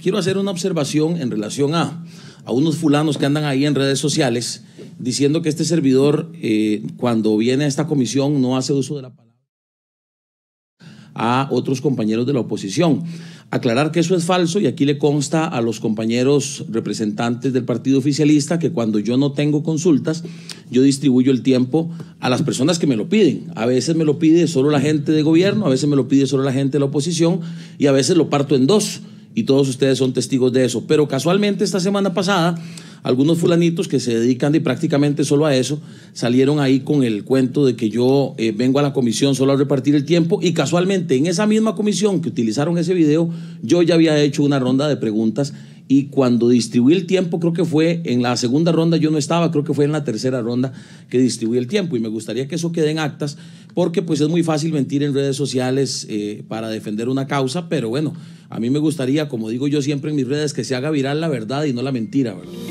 quiero hacer una observación en relación a, a unos fulanos que andan ahí en redes sociales diciendo que este servidor, eh, cuando viene a esta comisión, no hace uso de la palabra a otros compañeros de la oposición. Aclarar que eso es falso y aquí le consta a los compañeros representantes del Partido Oficialista que cuando yo no tengo consultas, yo distribuyo el tiempo a las personas que me lo piden. A veces me lo pide solo la gente de gobierno, a veces me lo pide solo la gente de la oposición y a veces lo parto en dos y todos ustedes son testigos de eso. Pero casualmente esta semana pasada, algunos fulanitos que se dedican de prácticamente solo a eso, salieron ahí con el cuento de que yo eh, vengo a la comisión solo a repartir el tiempo y casualmente en esa misma comisión que utilizaron ese video, yo ya había hecho una ronda de preguntas y cuando distribuí el tiempo, creo que fue en la segunda ronda, yo no estaba, creo que fue en la tercera ronda que distribuí el tiempo y me gustaría que eso quede en actas porque pues es muy fácil mentir en redes sociales eh, para defender una causa, pero bueno, a mí me gustaría, como digo yo siempre en mis redes, que se haga viral la verdad y no la mentira, ¿verdad?